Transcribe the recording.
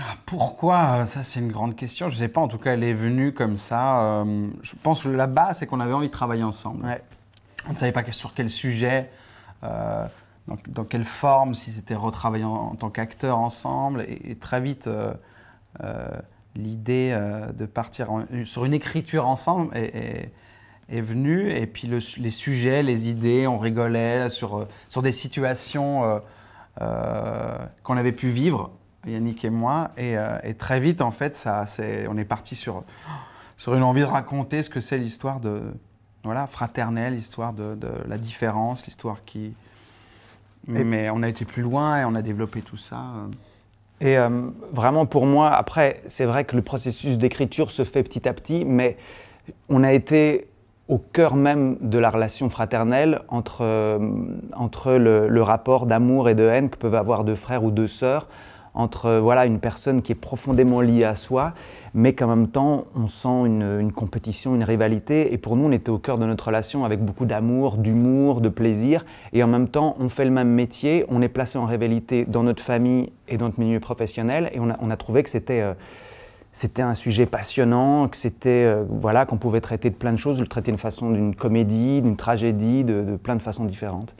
Ah, pourquoi Ça, c'est une grande question. Je ne sais pas. En tout cas, elle est venue comme ça. Euh, je pense que là-bas, c'est qu'on avait envie de travailler ensemble. On ne savait pas sur quel sujet, euh, dans, quelle forme, si c'était retravailler en, tant qu'acteur ensemble. Et, très vite, euh, l'idée de partir sur une écriture ensemble est, venue. Et puis, les sujets, les idées, on rigolait sur des situations qu'on avait pu vivre. Yannick et moi. Euh, et, très vite, en fait, ça, on est parti sur, sur une envie de raconter ce que c'est l'histoire de voilà, fraternelle, l'histoire de, la différence, l'histoire qui. Mais, on a été plus loin et on a développé tout ça. Et euh, vraiment, pour moi, après, c'est vrai que le processus d'écriture se fait petit à petit, mais on a été au cœur même de la relation fraternelle entre, euh, entre le rapport d'amour et de haine que peuvent avoir deux frères ou deux sœurs entre voilà, une personne qui est profondément liée à soi, mais qu'en même temps, on sent une, compétition, une rivalité. Et pour nous, on était au cœur de notre relation avec beaucoup d'amour, d'humour, de plaisir. Et en même temps, on fait le même métier, on est placé en rivalité dans notre famille et dans notre milieu professionnel. Et on a, trouvé que euh, c'était... un sujet passionnant, que c'était euh, voilà qu'on pouvait traiter de plein de choses, le traiter de façon d'une comédie, d'une tragédie, de plein de façons différentes.